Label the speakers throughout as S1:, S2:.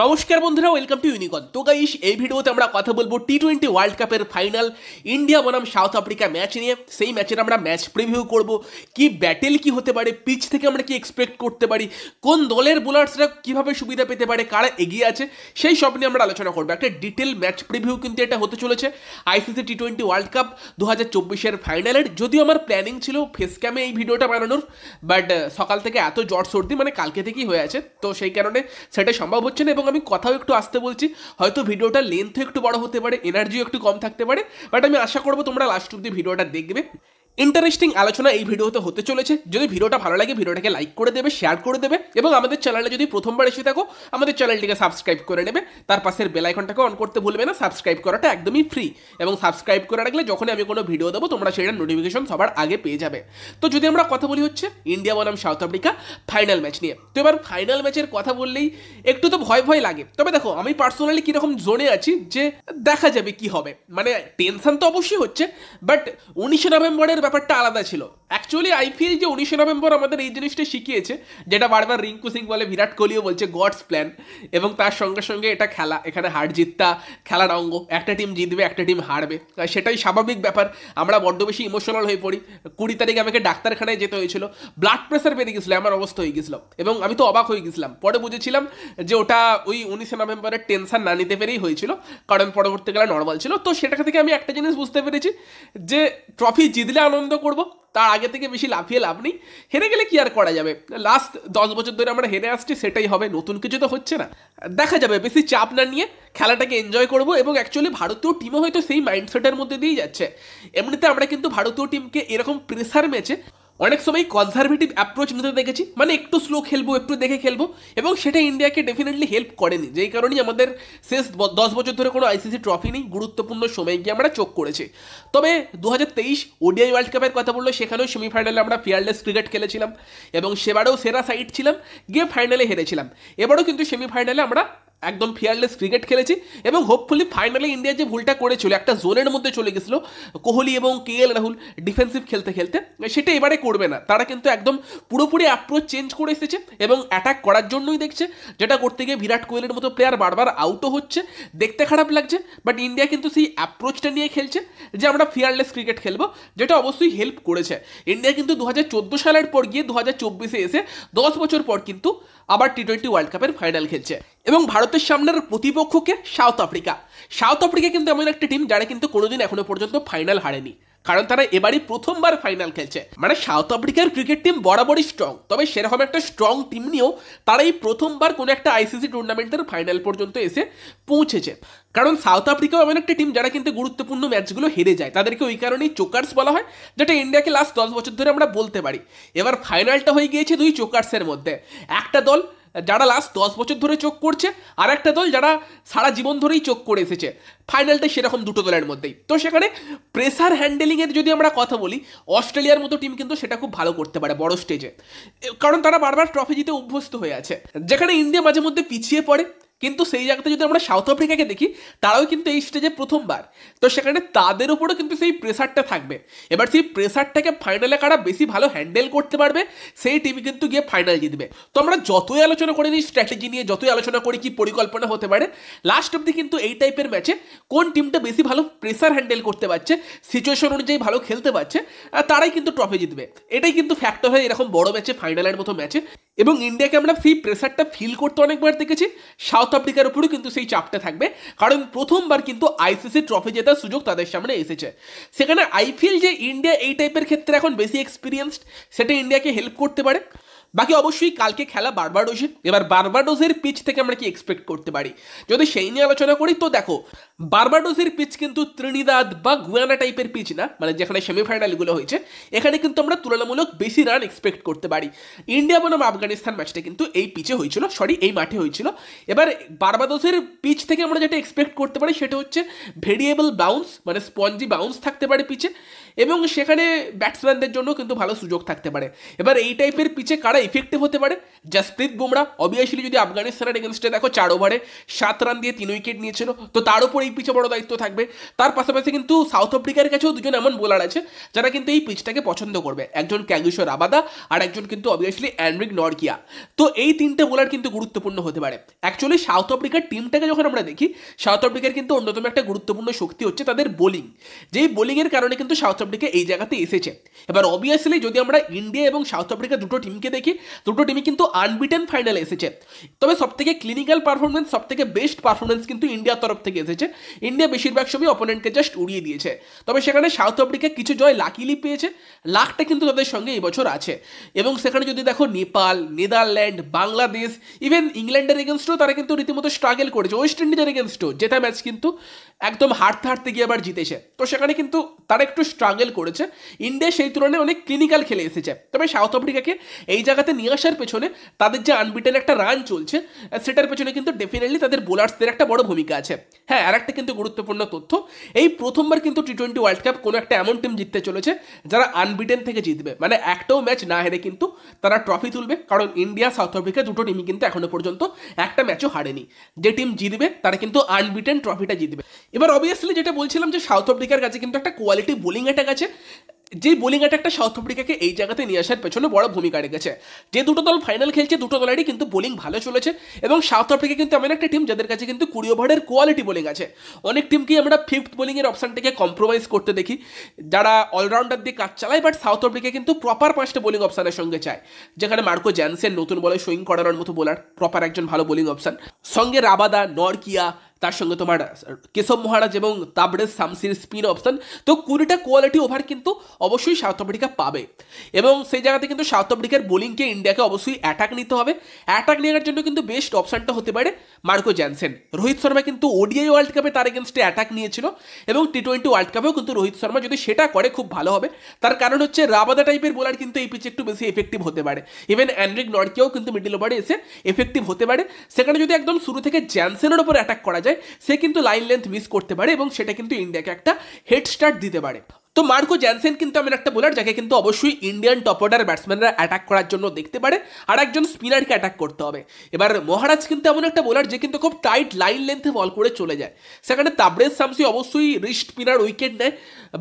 S1: নমস্কার বন্ধুরা welcome to ইউনিকন তো গাইস এই ভিডিওতে আমরা কথা বলবো টি টোয়েন্টি ওয়ার্ল্ড কাপের ফাইনাল ইন্ডিয়া বনাম সাউথ আফ্রিকা ম্যাচ নিয়ে সেই ম্যাচের আমরা ম্যাচ প্রিভিউ করব কি ব্যাটেল কি হতে পারে পিচ থেকে আমরা কি এক্সপেক্ট করতে পারি কোন দলের বোলার্সরা কিভাবে সুবিধা পেতে পারে কারা এগিয়ে আছে সেই সব নিয়ে আমরা আলোচনা করবো একটা ডিটেল ম্যাচ প্রিভিউ কিন্তু এটা হতে চলেছে ICC T twenty world cup দু হাজার চব্বিশের ফাইনালের যদিও আমার প্ল্যানিং ছিল ফেস ক্যামে এই ভিডিওটা বানানোর বাট সকাল থেকে এত জ্বর সর্দি মানে কালকে থেকেই হয়ে আছে তো সেই কারণে সেটা সম্ভব হচ্ছে না এবং আমি কথাও একটু আসতে বলছি হয়তো ভিডিওটা লেন্থও একটু বড় হতে পারে এনার্জিও একটু কম থাকতে পারে বাট আমি আশা করবো তোমরা লাস্ট অব্দি ভিডিওটা দেখবে ইন্টারেস্টিং আলোচনা এই ভিডিওতে হতে চলেছে যদি ভিডিওটা ভালো লাগে ভিডিওটাকে লাইক করে দেবে শেয়ার করে দেবে এবং আমাদের চ্যানেলে যদি প্রথমবার এসে থাকো আমাদের চ্যানেলটিকে সাবস্ক্রাইব করে নেবে তার পাশের বেলাইকনটাকে অন করতে ভুলবে না সাবস্ক্রাইব করাটা একদমই ফ্রি এবং সাবস্ক্রাইব করে রাখলে যখনই আমি কোনো ভিডিও দেবো তোমরা সেটার নোটিফিকেশন সবার আগে পেয়ে যাবে তো যদি আমরা কথা বলি হচ্ছে ইন্ডিয়া বনাম সাউথ আফ্রিকা ফাইনাল ম্যাচ নিয়ে তো এবার ফাইনাল ম্যাচের কথা বললেই একটু তো ভয় ভয় লাগে তবে দেখো আমি পার্সোনালি কীরকম জোনে আছি যে দেখা যাবে কি হবে মানে টেনশন তো অবশ্যই হচ্ছে বাট উনিশে নভেম্বরের ব্যাপারটা আলাদা ছিল অ্যাকচুয়ালি আইপিএল যে উনিশে নভেম্বর আমাদের এই জিনিসটা শিখিয়েছে যেটা বারবার রিঙ্কু সিং বলে বিরাট কোহলিও বলছে গডস প্ল্যান এবং তার সঙ্গে সঙ্গে এটা খেলা এখানে হার জিততা খেলার অঙ্গ একটা টিম জিতবে একটা টিম হারবে সেটাই স্বাভাবিক ব্যাপার আমরা বড্ড বেশি ইমোশনাল হয়ে পড়ি কুড়ি তারিখে আমাকে ডাক্তারখানায় যেতে হয়েছিল ব্লাড প্রেশার বেড়ে গেছিলো আমার অবস্থা হয়ে গেছিলো এবং আমি তো অবাক হয়ে গেছিলাম পরে বুঝেছিলাম যে ওটা ওই উনিশে নভেম্বরের টেনশন না নিতে পেরেই হয়েছিল কারণ পরবর্তীকালে নর্মাল ছিল তো সেটা থেকে আমি একটা জিনিস বুঝতে পেরেছি যে ট্রফি জিতলে আনন্দ করব তার আগে থেকে বেশি লাফিয়ে লাভ নেই হেরে গেলে কি আর করা যাবে লাস্ট দশ বছর ধরে আমরা হেরে আসছি সেটাই হবে নতুন কিছু তো হচ্ছে না দেখা যাবে বেশি চাপ না নিয়ে খেলাটাকে এনজয় করব এবং অ্যাকচুয়ালি ভারতীয় টিমও হয়তো সেই মাইন্ডসেটের মধ্যে দিয়েই যাচ্ছে এমনিতে আমরা কিন্তু ভারতীয় টিমকে এরকম প্রেসার ম্যাচে অনেক সময় কনজারভেটিভ অ্যাপ্রোচ নিতে দেখেছি মানে একটু স্লো খেলবো একটু দেখে খেলবো এবং সেটা ইন্ডিয়াকে ডেফিনেটলি হেল্প করেনি যেই কারণেই আমাদের শেষ দশ বছর ধরে কোনো আইসিসি ট্রফি নেই গুরুত্বপূর্ণ সময় গিয়ে আমরা চোখ করেছি তবে দু হাজার তেইশ ওডিআই ওয়ার্ল্ড কাপের কথা বললো সেখানেও সেমিফাইনালে আমরা ফিয়ারলেস ক্রিকেট খেলেছিলাম এবং সেবারেও সেরা সাইড ছিলাম গিয়ে ফাইনালে হেরেছিলাম এবারও কিন্তু সেমিফাইনালে আমরা একদম ফিয়ারলেস ক্রিকেট খেলেছি এবং হোপফুলি ফাইনালি ইন্ডিয়া যে ভুলটা করেছিল একটা জোনের মধ্যে চলে গেছিলো কোহলি এবং কে এল রাহুল ডিফেন্সিভ খেলতে খেলতে সেটা এবারে করবে না তারা কিন্তু একদম পুরোপুরি অ্যাপ্রোচ চেঞ্জ করে এসেছে এবং অ্যাটাক করার জন্যই দেখছে যেটা করতে গিয়ে বিরাট কোহলির মতো প্লেয়ার বারবার আউটও হচ্ছে দেখতে খারাপ লাগছে বাট ইন্ডিয়া কিন্তু সেই অ্যাপ্রোচটা নিয়ে খেলছে যে আমরা ফিয়ারলেস ক্রিকেট খেলবো যেটা অবশ্যই হেল্প করেছে ইন্ডিয়া কিন্তু দু হাজার চোদ্দো সালের পর গিয়ে দু হাজার চব্বিশে এসে দশ বছর পর কিন্তু আবার টি টোয়েন্টি ওয়ার্ল্ড কাপের ফাইনাল খেলছে এবং ভারতের সামনের প্রতিপক্ষকে সাউথ আফ্রিকা সাউথ আফ্রিকা কিন্তু এমন একটা টিম যারা কিন্তু কোনোদিন এখনো পর্যন্ত ফাইনাল হারেনি কারণ তারা এবারই প্রথমবার ফাইনাল খেলছে মানে সাউথ আফ্রিকার ক্রিকেট টিম বরাবরই স্ট্রং তবে সেরকম একটা স্ট্রং টিম নিয়েও তারা এই প্রথমবার কোনো একটা আইসিসি টুর্নামেন্টের ফাইনাল পর্যন্ত এসে পৌঁছেছে কারণ সাউথ আফ্রিকাও এমন একটা টিম যারা কিন্তু গুরুত্বপূর্ণ ম্যাচগুলো হেরে যায় তাদেরকে ওই কারণেই চোকার্স বলা হয় যেটা ইন্ডিয়াকে লাস্ট দশ বছর ধরে আমরা বলতে পারি এবার ফাইনালটা হয়ে গিয়েছে দুই চোকার্সের মধ্যে একটা দল যারা লাস্ট দশ বছর ধরে চোখ করছে আর একটা দল যারা সারা জীবন ধরেই চোখ করে এসেছে ফাইনালটা সেরকম দুটো দলের মধ্যেই তো সেখানে প্রেসার হ্যান্ডেলিংয়ের যদি আমরা কথা বলি অস্ট্রেলিয়ার মতো টিম কিন্তু সেটা খুব ভালো করতে পারে বড় স্টেজে কারণ তারা বারবার ট্রফি জিতে অভ্যস্ত হয়ে আছে যেখানে ইন্ডিয়া মাঝে মধ্যে পিছিয়ে পড়ে কিন্তু সেই জায়গাতে যদি আমরা সাউথ আফ্রিকাকে দেখি তারাও কিন্তু এই স্টেজে প্রথমবার তো সেখানে তাদের উপরও কিন্তু সেই প্রেসারটা থাকবে এবার সেই প্রেসারটাকে ফাইনালে কারা বেশি ভালো হ্যান্ডেল করতে পারবে সেই টিম কিন্তু গিয়ে ফাইনাল জিতবে তো আমরা যতই আলোচনা করি স্ট্র্যাটেজি নিয়ে যতই আলোচনা করি কি পরিকল্পনা হতে পারে লাস্ট অব্দি কিন্তু এই টাইপের ম্যাচে কোন টিমটা বেশি ভালো প্রেসার হ্যান্ডেল করতে পারছে সিচুয়েশন অনুযায়ী ভালো খেলতে পারছে তারাই কিন্তু ট্রফি জিতবে এটাই কিন্তু ফ্যাক্টর হয় এরকম বড় ম্যাচে ফাইনালের মতো ম্যাচে এবং ইন্ডিয়াকে আমরা সেই প্রেসারটা ফিল করতে অনেকবার দেখেছি সাউথ সাউথ আফ্রিকার উপরেও কিন্তু সেই চাপটা থাকবে কারণ প্রথমবার কিন্তু আইসিসি ট্রফি জেতার সুযোগ তাদের সামনে এসেছে সেখানে আইপিএল যে ইন্ডিয়া এই টাইপের ক্ষেত্রে এখন বেশি এক্সপিরিয়েন্সড সেটা ইন্ডিয়াকে হেল্প করতে পারে বাকি অবশ্যই কালকে খেলা বারবাডোসে এবার বারবাডোসের পিচ থেকে আমরা কি এক্সপেক্ট করতে পারি যদি সেই নিয়ে আলোচনা করি তো দেখো বারবাডোসের পিচ কিন্তু ত্রিনিদাদ বা গুয়ানা টাইপের পিচ না মানে যেখানে সেমিফাইনালগুলো হয়েছে এখানে কিন্তু আমরা তুলনামূলক বেশি রান এক্সপেক্ট করতে পারি ইন্ডিয়া বনাম আফগানিস্তান ম্যাচটা কিন্তু এই পিচে হয়েছিল সরি এই মাঠে হয়েছিল এবার বারবাদোসের পিচ থেকে আমরা যেটা এক্সপেক্ট করতে পারি সেটা হচ্ছে ভেরিয়েবল বাউন্স মানে স্পঞ্জি বাউন্স থাকতে পারে পিচে এবং সেখানে ব্যাটসম্যানদের জন্য কিন্তু ভালো সুযোগ থাকতে পারে এবার এই টাইপের পিচে কারা কতটা ইফেক্টিভ হতে পারে জাসপ্রীত বুমরা অবভিয়াসলি যদি আফগানিস্তানের এগেনস্টে দেখো চার ওভারে সাত রান দিয়ে তিন উইকেট নিয়েছিল তো তার উপর এই পিচে বড় দায়িত্ব থাকবে তার পাশাপাশি কিন্তু সাউথ আফ্রিকার কাছেও দুজন এমন বোলার আছে যারা কিন্তু এই পিচটাকে পছন্দ করবে একজন ক্যাগিশোর আবাদা আর একজন কিন্তু অবভিয়াসলি অ্যান্ড্রিক নরকিয়া তো এই তিনটে বোলার কিন্তু গুরুত্বপূর্ণ হতে পারে অ্যাকচুয়ালি সাউথ আফ্রিকার টিমটাকে যখন আমরা দেখি সাউথ আফ্রিকার কিন্তু অন্যতম একটা গুরুত্বপূর্ণ শক্তি হচ্ছে তাদের বোলিং যেই বোলিংয়ের কারণে কিন্তু সাউথ আফ্রিকা এই জায়গাতে এসেছে এবার অবভিয়াসলি যদি আমরা ইন্ডিয়া এবং সাউথ আফ্রিকা দুটো টিমকে দেখি দেখি দুটো টিমই কিন্তু আনবিটেন ফাইনালে এসেছে তবে সবথেকে ক্লিনিক্যাল পারফরমেন্স সবথেকে বেস্ট পারফরমেন্স কিন্তু ইন্ডিয়ার তরফ থেকে এসেছে ইন্ডিয়া বেশিরভাগ সময় অপোনেন্টকে জাস্ট উড়িয়ে দিয়েছে তবে সেখানে সাউথ আফ্রিকা কিছু জয় লাকিলি পেয়েছে লাখটা কিন্তু তাদের সঙ্গে এবছর আছে এবং সেখানে যদি দেখো নেপাল নেদারল্যান্ড বাংলাদেশ ইভেন ইংল্যান্ডের এগেনস্টও তারা কিন্তু রীতিমতো স্ট্রাগল করেছে ওয়েস্ট ইন্ডিজের এগেনস্টও যেটা ম্যাচ কিন্তু একদম হারতে হারতে গিয়ে আবার জিতেছে তো সেখানে কিন্তু তারা একটু স্ট্রাগল করেছে ইন্ডিয়া সেই তুলনায় অনেক ক্লিনিক্যাল খেলে এসেছে তবে সাউথ আফ্রিকাকে এই জায়গা জায়গাতে নিয়ে আসার পেছনে তাদের যে আনবিটেন একটা রান চলছে সেটার পেছনে কিন্তু ডেফিনেটলি তাদের বোলার্সদের একটা বড় ভূমিকা আছে হ্যাঁ আর একটা কিন্তু গুরুত্বপূর্ণ তথ্য এই প্রথমবার কিন্তু টি টোয়েন্টি ওয়ার্ল্ড কাপ কোনো একটা এমন টিম জিততে চলেছে যারা আনবিটেন থেকে জিতবে মানে একটাও ম্যাচ না হেরে কিন্তু তারা ট্রফি তুলবে কারণ ইন্ডিয়া সাউথ আফ্রিকা দুটো টিমই কিন্তু এখনো পর্যন্ত একটা ম্যাচও হারেনি যে টিম জিতবে তারা কিন্তু আনবিটেন ট্রফিটা জিতবে এবার অবভিয়াসলি যেটা বলছিলাম যে সাউথ আফ্রিকার কাছে কিন্তু একটা কোয়ালিটি বোলিং অ্যাটাক আছে যে বোলিং অ্যাটাকটা সাউথ আফ্রিকাকে এই জায়গাতে নিয়ে আসার পেছনে বড় ভূমিকা রেখেছে যে দুটো দল ফাইনাল খেলছে দুটো দলেরই কিন্তু বোলিং ভালো চলেছে এবং সাউথ আফ্রিকা কিন্তু এমন একটা টিম যাদের কাছে কিন্তু কুড়ি ওভারের কোয়ালিটি বোলিং আছে অনেক টিমকেই আমরা ফিফথ বোলিংয়ের অপশানটিকে কম্প্রোমাইজ করতে দেখি যারা অলরাউন্ডার দিয়ে কাজ চালায় বাট সাউথ আফ্রিকা কিন্তু প্রপার পাঁচটা বোলিং অপশানের সঙ্গে চায় যেখানে মার্কো জ্যানসেন নতুন বলে সুইং করানোর মতো বোলার প্রপার একজন ভালো বোলিং অপশান সঙ্গে রাবাদা নরকিয়া তার সঙ্গে তোমার কেশব মহারাজ এবং তাবরেজ শামসির স্পিন অপশন তো কুড়িটা কোয়ালিটি ওভার কিন্তু অবশ্যই সাউথ আফ্রিকা পাবে এবং সেই জায়গাতে কিন্তু সাউথ আফ্রিকার বোলিংকে ইন্ডিয়াকে অবশ্যই অ্যাটাক নিতে হবে অ্যাটাক নেওয়ার জন্য কিন্তু বেস্ট অপশানটা হতে পারে মার্কো জ্যানসেন রোহিত শর্মা কিন্তু ওডিআই ওয়ার্ল্ড কাপে তার এগেনস্টে অ্যাটাক নিয়েছিল এবং টি টোয়েন্টি ওয়ার্ল্ড কাপেও কিন্তু রোহিত শর্মা যদি সেটা করে খুব ভালো হবে তার কারণ হচ্ছে রাবাদা টাইপের বোলার কিন্তু এই পিচে একটু বেশি এফেক্টিভ হতে পারে ইভেন অ্যান্ড্রিক নর্কেও কিন্তু মিডিল ওভারে এসে এফেক্টিভ হতে পারে সেখানে যদি একদম শুরু থেকে জ্যানসেনের ওপর অ্যাটাক করা যায় সে কিন্তু লাইন লেন্থ মিস করতে পারে এবং সেটা কিন্তু ইন্ডিয়াকে একটা হেড স্টার্ট দিতে পারে তো মার্কো জ্যানসেন কিন্তু এমন একটা বোলার যাকে কিন্তু অবশ্যই ইন্ডিয়ান টপ অর্ডার ব্যাটসম্যানরা অ্যাটাক করার জন্য দেখতে পারে আর একজন স্পিনারকে অ্যাটাক করতে হবে এবার মহারাজ কিন্তু এমন একটা বোলার যে কিন্তু খুব টাইট লাইন লেন্থে বল করে চলে যায় সেখানে তাবরেজ শামসি অবশ্যই রিস্ট স্পিনার উইকেট নেয়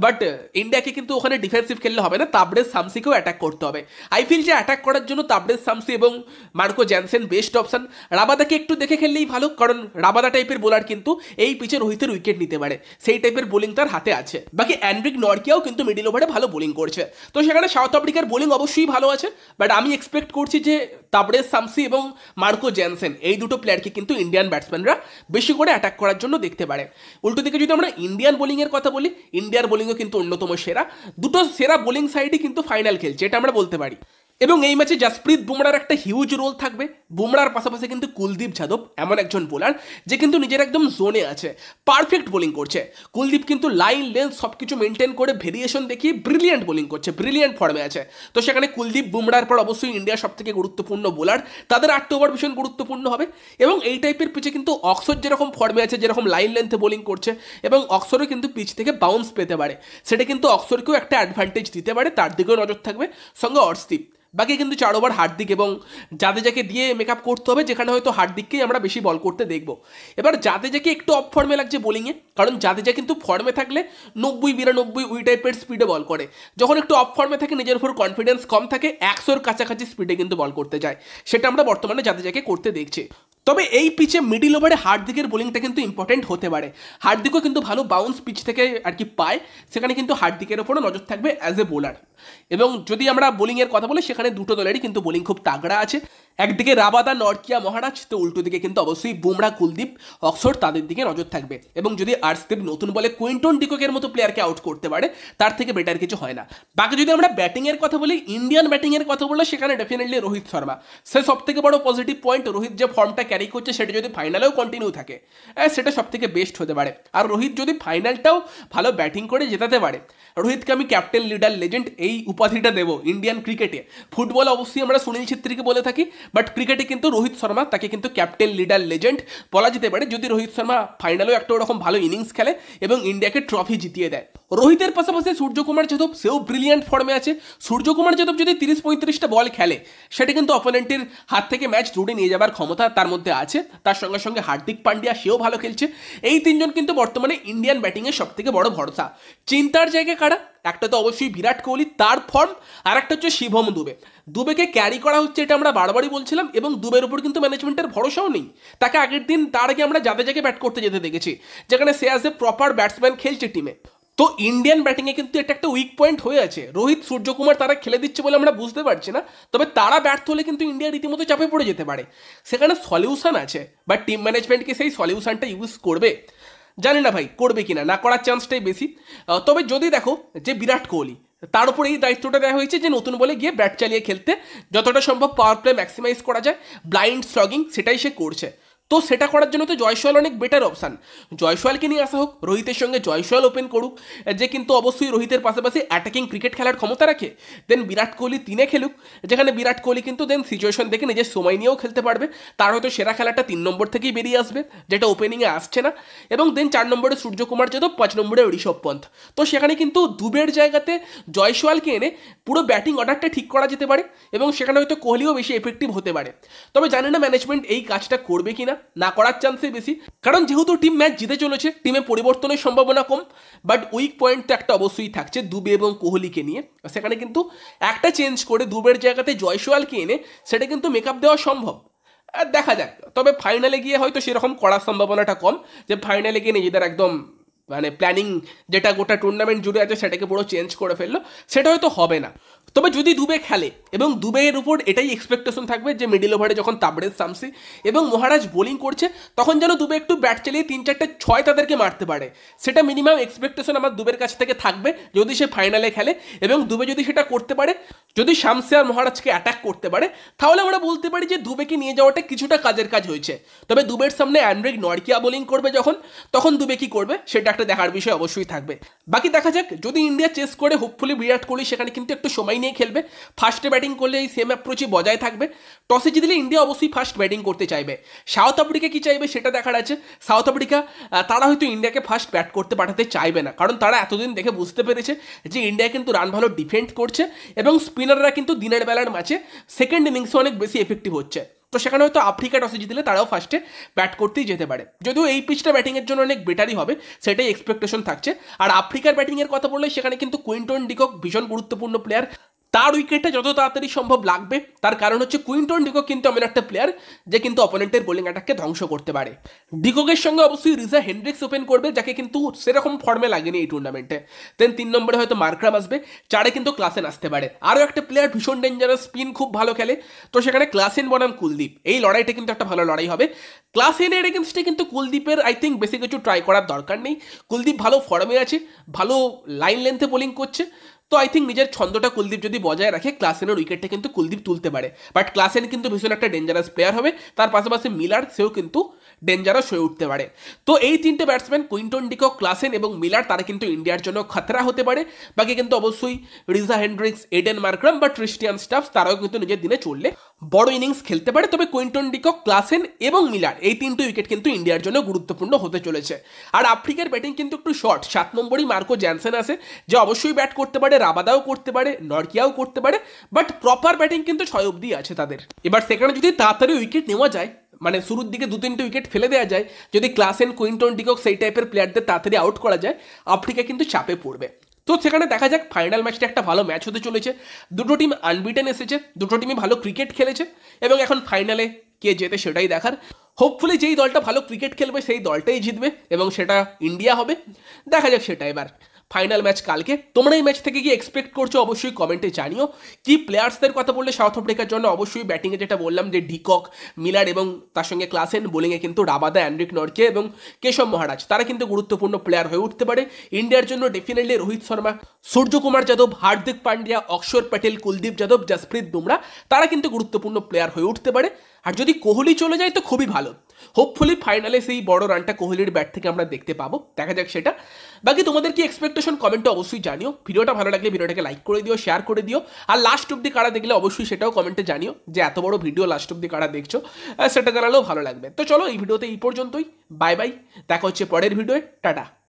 S1: বাট ইন্ডিয়াকে uh, কিন্তু ওখানে ডিফেন্সিভ খেললে হবে না তাবরেজ শামসিকেও অ্যাটাক করতে হবে আই ফিল যে অ্যাটাক করার জন্য তাবরেজ শামসি এবং মার্কো জ্যানসেন বেস্ট অপশান রাবাদাকে একটু দেখে খেললেই ভালো কারণ রাবাদা টাইপের বোলার কিন্তু এই পিচে রোহিতের উইকেট নিতে পারে সেই টাইপের বোলিং তার হাতে আছে বাকি অ্যান্ড্রিক নর পার্কিয়াও কিন্তু মিডিল ওভারে ভালো বোলিং করছে তো সেখানে সাউথ আফ্রিকার বোলিং অবশ্যই ভালো আছে বাট আমি এক্সপেক্ট করছি যে তাবরেজ সামসি এবং মার্কো জ্যানসেন এই দুটো প্লেয়ারকে কিন্তু ইন্ডিয়ান ব্যাটসম্যানরা বেশি করে অ্যাটাক করার জন্য দেখতে পারে উল্টো দিকে যদি আমরা ইন্ডিয়ান বোলিংয়ের কথা বলি ইন্ডিয়ার বোলিংও কিন্তু অন্যতম সেরা দুটো সেরা বোলিং সাইডই কিন্তু ফাইনাল খেলছে এটা আমরা বলতে পারি এবং এই ম্যাচে জাসপ্রীত বুমরার একটা হিউজ রোল থাকবে বুমরার পাশাপাশি কিন্তু কুলদীপ যাদব এমন একজন বোলার যে কিন্তু নিজের একদম জোনে আছে পারফেক্ট বোলিং করছে কুলদীপ কিন্তু লাইন লেন্থ সব কিছু মেনটেন করে ভেরিয়েশন দেখিয়ে ব্রিলিয়ান্ট বোলিং করছে ব্রিলিয়ান্ট ফর্মে আছে তো সেখানে কুলদীপ বুমরার পর অবশ্যই ইন্ডিয়ার থেকে গুরুত্বপূর্ণ বোলার তাদের আটটা ওভার ভীষণ গুরুত্বপূর্ণ হবে এবং এই টাইপের পিচে কিন্তু অক্সর যেরকম ফর্মে আছে যেরকম লাইন লেন্থে বোলিং করছে এবং অক্সরও কিন্তু পিচ থেকে বাউন্স পেতে পারে সেটা কিন্তু অক্সরকেও একটা অ্যাডভান্টেজ দিতে পারে তার দিকেও নজর থাকবে সঙ্গে অর্শদীপ বাকি কিন্তু চার ওভার হার্দিক এবং জাদেজাকে দিয়ে মেকআপ করতে হবে যেখানে হয়তো হার্দিককেই আমরা বেশি বল করতে দেখব এবার জাদেজাকে একটু অফ ফর্মে লাগছে বোলিংয়ে কারণ জাদেজা কিন্তু ফর্মে থাকলে নব্বই বিরানব্বই উই টাইপের স্পিডে বল করে যখন একটু অফ ফর্মে থাকে নিজের উপর কনফিডেন্স কম থাকে একশোর কাছাকাছি স্পিডে কিন্তু বল করতে যায় সেটা আমরা বর্তমানে জাদেজাকে করতে দেখছি তবে এই পিচে মিডিল ওভারে হার্দিকের বোলিংটা কিন্তু ইম্পর্টেন্ট হতে পারে হার্দিকও কিন্তু ভালো বাউন্স পিচ থেকে আর কি পায় সেখানে কিন্তু হার্দিকের ওপরও নজর থাকবে অ্যাজ এ বোলার এবং যদি আমরা বোলিংয়ের কথা বলি সেখানে দুটো দলেরই কিন্তু বোলিং খুব তাগড়া আছে একদিকে রাবাদা নর্কিয়া মহারাজ তো উল্টো দিকে কিন্তু অবশ্যই বুমরা কুলদীপ অক্সফোর্ড তাদের দিকে নজর থাকবে এবং যদি আর্সদীপ নতুন বলে কুইন্টন ডিকোকের মতো প্লেয়ারকে আউট করতে পারে তার থেকে বেটার কিছু হয় না বাকি যদি আমরা ব্যাটিংয়ের কথা বলি ইন্ডিয়ান ব্যাটিংয়ের কথা বললে সেখানে ডেফিনেটলি রোহিত শর্মা সে সব থেকে বড় পজিটিভ পয়েন্ট রোহিত যে ফর্মটা ক্যারি করছে সেটা যদি ফাইনালেও কন্টিনিউ থাকে সেটা সব থেকে বেস্ট হতে পারে আর রোহিত যদি ফাইনালটাও ভালো ব্যাটিং করে জেতাতে পারে রোহিতকে আমি ক্যাপ্টেন লিডার লেজেন্ড এই উপাধিটা দেবো ইন্ডিয়ান ক্রিকেটে ফুটবল অবশ্যই আমরা সুনীল ছেত্রীকে বলে থাকি বাট ক্রিকেটে কিন্তু রোহিত শর্মা তাকে কিন্তু ক্যাপ্টেন লিডার লেজেন্ড বলা যেতে পারে যদি রোহিত শর্মা ফাইনালেও একটা ওরকম ভালো ইনিংস খেলে এবং ইন্ডিয়াকে ট্রফি জিতিয়ে দেয় রোহিতের পাশাপাশি সূর্যকুমার যাদব সেও ব্রিলিয়ান্ট ফর্মে আছে সূর্যকুমার যাদব যদি তিরিশ পঁয়ত্রিশটা বল খেলে সেটা কিন্তু অপোনেন্টের হাত থেকে ম্যাচ দূরে নিয়ে যাবার ক্ষমতা তার মধ্যে আছে তার সঙ্গে সঙ্গে হার্দিক পান্ডিয়া সেও ভালো খেলছে এই তিনজন কিন্তু বর্তমানে ইন্ডিয়ান ব্যাটিংয়ের সবথেকে বড় ভরসা চিন্তার জায়গায় কারা একটা তো অবশ্যই বিরাট কোহলি তার ফর্ম আর একটা হচ্ছে শিভম দুবে দুবেকে ক্যারি করা হচ্ছে এটা আমরা বারবারই বলছিলাম এবং দুবের উপর কিন্তু ম্যানেজমেন্টের ভরসাও নেই তাকে আগের দিন তার আগে আমরা যাদের জায়গায় ব্যাট করতে যেতে দেখেছি যেখানে সে আজ এ প্রপার ব্যাটসম্যান খেলছে টিমে তো ইন্ডিয়ান ব্যাটিংয়ে কিন্তু এটা একটা উইক পয়েন্ট হয়ে আছে রোহিত সূর্যকুমার তারা খেলে দিচ্ছে বলে আমরা বুঝতে পারছি না তবে তারা ব্যর্থ হলে কিন্তু ইন্ডিয়া রীতিমতো চাপে পড়ে যেতে পারে সেখানে সলিউশন আছে বা টিম ম্যানেজমেন্টকে সেই সলিউশনটা ইউজ করবে জানি না ভাই করবে কিনা না করার চান্সটাই বেশি তবে যদি দেখো যে বিরাট কোহলি তার উপর এই দায়িত্বটা দেওয়া হয়েছে যে নতুন বলে গিয়ে ব্যাট চালিয়ে খেলতে যতটা সম্ভব পাওয়ার প্লে ম্যাক্সিমাইজ করা যায় ব্লাইন্ড স্লগিং সেটাই সে করছে তো সেটা করার জন্য তো জয়সওয়াল অনেক বেটার অপশান জয়সওয়ালকে নিয়ে আসা হোক রোহিতের সঙ্গে জয়সওয়াল ওপেন করুক যে কিন্তু অবশ্যই রোহিতের পাশাপাশি অ্যাটাকিং ক্রিকেট খেলার ক্ষমতা রাখে দেন বিরাট কোহলি তিনে খেলুক যেখানে বিরাট কোহলি কিন্তু দেন সিচুয়েশন দেখে নিজের সময় নিয়েও খেলতে পারবে তার হয়তো সেরা খেলাটা তিন নম্বর থেকেই বেরিয়ে আসবে যেটা ওপেনিংয়ে আসছে না এবং দেন চার নম্বরে সূর্যকুমার যাদব পাঁচ নম্বরে ঋষভ পন্থ তো সেখানে কিন্তু দুবের জায়গাতে জয়সওয়ালকে এনে পুরো ব্যাটিং অর্ডারটা ঠিক করা যেতে পারে এবং সেখানে হয়তো কোহলিও বেশি এফেক্টিভ হতে পারে তবে জানি না ম্যানেজমেন্ট এই কাজটা করবে কিনা না করার চান্সই বেশি কারণ যেহেতু টিম ম্যাচ জিতে চলেছে টিমে পরিবর্তনের সম্ভাবনা কম বাট উইক পয়েন্টটা একটা অবশ্যই থাকছে দুবে এবং কোহলিকে নিয়ে সেখানে কিন্তু একটা চেঞ্জ করে দুবের জায়গাতে জয়সওয়ালকে এনে সেটা কিন্তু মেকআপ দেওয়া সম্ভব আর দেখা যাক তবে ফাইনালে গিয়ে হয়তো সেরকম করার সম্ভাবনাটা কম যে ফাইনালে গিয়ে নিজেদের একদম মানে প্ল্যানিং যেটা গোটা টুর্নামেন্ট জুড়ে আছে সেটাকে পুরো চেঞ্জ করে ফেললো সেটা হয়তো হবে না তবে যদি দুবে খেলে এবং দুবের উপর এটাই এক্সপেকটেশন থাকবে যে মিডিল ওভারে যখন তাবরেজ সামসি এবং মহারাজ বোলিং করছে তখন যেন দুবে একটু ব্যাট চালিয়ে তিন চারটে ছয় তাদেরকে মারতে পারে সেটা মিনিমাম এক্সপেকটেশন আমার দুবের কাছ থেকে থাকবে যদি সে ফাইনালে খেলে এবং দুবে যদি সেটা করতে পারে যদি শামসি আর মহারাজকে অ্যাটাক করতে পারে তাহলে আমরা বলতে পারি যে দুবেকে নিয়ে যাওয়াটা কিছুটা কাজের কাজ হয়েছে তবে দুবের সামনে অ্যান্ড্রিক নরকিয়া বোলিং করবে যখন তখন দুবে কি করবে সেটা একটা দেখার বিষয় অবশ্যই থাকবে বাকি দেখা যাক যদি ইন্ডিয়া চেস করে হোপফুলি বিরাট কোহলি সেখানে কিন্তু একটু সময় নিয়ে খেলবে ফার্স্টে ব্যাটিং করলে এই সেম অ্যাপ্রোচই বজায় থাকবে টসে জিতলে ইন্ডিয়া অবশ্যই ফার্স্ট ব্যাটিং করতে চাইবে সাউথ আফ্রিকা কী চাইবে সেটা দেখার আছে সাউথ আফ্রিকা তারা হয়তো ইন্ডিয়াকে ফার্স্ট ব্যাট করতে পাঠাতে চাইবে না কারণ তারা এতদিন দেখে বুঝতে পেরেছে যে ইন্ডিয়া কিন্তু রান ভালো ডিফেন্ড করছে এবং স্পিনাররা কিন্তু দিনের বেলার ম্যাচে সেকেন্ড ইনিংসে অনেক বেশি এফেক্টিভ হচ্ছে তো সেখানে হয়তো আফ্রিকা টসে জিতলে তারাও ফার্স্টে ব্যাট করতেই যেতে পারে যদিও এই পিচটা ব্যাটিংয়ের জন্য অনেক বেটারই হবে সেটাই এক্সপেকটেশন থাকছে আর আফ্রিকার ব্যাটিংয়ের কথা বললে সেখানে কিন্তু কুইন্টন ডিকক ভীষণ গুরুত্বপূর্ণ প্লেয়ার তার উইকেটটা যত তাড়াতাড়ি সম্ভব লাগবে তার কারণ হচ্ছে কুইন্টন ডিগো কিন্তু এমন একটা প্লেয়ার যে কিন্তু অপোনেন্টের বোলিং অ্যাটাককে ধ্বংস করতে পারে ডিগোকের সঙ্গে অবশ্যই রিজা হেনড্রিক্স ওপেন করবে যাকে কিন্তু সেরকম ফর্মে লাগেনি এই টুর্নামেন্টে দেন তিন নম্বরে হয়তো মার্ক্রাম আসবে চারে কিন্তু ক্লাসেন আসতে পারে আরও একটা প্লেয়ার ভীষণ ডেঞ্জারাস স্পিন খুব ভালো খেলে তো সেখানে ক্লাসেন বনাম কুলদীপ এই লড়াইটা কিন্তু একটা ভালো লড়াই হবে ক্লাসেনের এগেনস্টে কিন্তু কুলদীপের আই থিঙ্ক বেশি কিছু ট্রাই করার দরকার নেই কুলদীপ ভালো ফর্মে আছে ভালো লাইন লেন্থে বোলিং করছে তো আই থিঙ্ক নিজের ছন্দটা কুলদীপ যদি বজায় রাখে ক্লাসেনের উইকেটটা কিন্তু কুলদীপ তুলতে পারে বাট ক্লাসেন কিন্তু ভীষণ একটা ডেঞ্জারাস প্লেয়ার হবে তার পাশাপাশি মিলার সেও কিন্তু ডেঞ্জারাস হয়ে উঠতে পারে তো এই তিনটে ব্যাটসম্যান কুইন্টন ডিকো ক্লাসেন এবং মিলার তারা কিন্তু ইন্ডিয়ার জন্য খতরা হতে পারে বাকি কিন্তু অবশ্যই রিজা হেন্ড্রিক্স এডেন মার্ক্রাম বা ট্রিস্টিয়ান স্টাফ তারাও কিন্তু নিজের দিনে চললে বড় ইনিংস খেলতে পারে তবে কুইন্টন ডিকক ক্লাসেন এবং মিলার এই তিনটি উইকেট কিন্তু ইন্ডিয়ার জন্য গুরুত্বপূর্ণ হতে চলেছে আর আফ্রিকার ব্যাটিং কিন্তু একটু শর্ট সাত নম্বরই মার্কো জ্যানসেন আছে যে অবশ্যই ব্যাট করতে পারে রাবাদাও করতে পারে নরকিয়াও করতে পারে বাট প্রপার ব্যাটিং কিন্তু ছয় অব্দি আছে তাদের এবার সেখানে যদি তাড়াতাড়ি উইকেট নেওয়া যায় মানে শুরুর দিকে দু তিনটে উইকেট ফেলে দেওয়া যায় যদি ক্লাসেন কুইন্টন ডিকক সেই টাইপের প্লেয়ারদের তাড়াতাড়ি আউট করা যায় আফ্রিকা কিন্তু চাপে পড়বে তো সেখানে দেখা যাক ফাইনাল ম্যাচটা একটা ভালো ম্যাচ হতে চলেছে দুটো টিম আনবিটেন এসেছে দুটো টিমই ভালো ক্রিকেট খেলেছে এবং এখন ফাইনালে কে জেতে সেটাই দেখার হোপফুলি যেই দলটা ভালো ক্রিকেট খেলবে সেই দলটাই জিতবে এবং সেটা ইন্ডিয়া হবে দেখা যাক সেটা এবার ফাইনাল ম্যাচ কালকে তোমরা এই ম্যাচ থেকে কি এক্সপেক্ট করছো অবশ্যই কমেন্টে জানিও কি প্লেয়ার্সদের কথা বললে সাউথ আফ্রিকার জন্য অবশ্যই ব্যাটিংয়ে যেটা বললাম যে ডিকক মিলার এবং তার সঙ্গে ক্লাসেন বোলিংয়ে কিন্তু রাবাদা অ্যান্ড্রিক নরকে এবং কেশব মহারাজ তারা কিন্তু গুরুত্বপূর্ণ প্লেয়ার হয়ে উঠতে পারে ইন্ডিয়ার জন্য ডেফিনেটলি রোহিত শর্মা সূর্যকুমার যাদব হার্দিক পান্ডিয়া অক্ষর প্যাটেল কুলদীপ যাদব জাসপ্রীত বুমরা তারা কিন্তু গুরুত্বপূর্ণ প্লেয়ার হয়ে উঠতে পারে আর যদি কোহলি চলে যায় তো খুবই ভালো হোপফুলি ফাইনালে সেই বড় রানটা কোহলির ব্যাট থেকে আমরা দেখতে পাবো দেখা যাক সেটা বাকি তোমাদের কি এক্সপেকটেশন কমেন্টটা অবশ্যই জানিও ভিডিওটা ভালো লাগলে ভিডিওটাকে লাইক করে দিও শেয়ার করে দিও আর লাস্ট অব্দি কারা দেখলে অবশ্যই সেটাও কমেন্টে জানিও যে এত বড় ভিডিও লাস্ট অব্দি কারা দেখছো সেটা জানালেও ভালো লাগবে তো চলো এই ভিডিওতে এই পর্যন্তই বাই বাই দেখা হচ্ছে পরের ভিডিওয়ে টাটা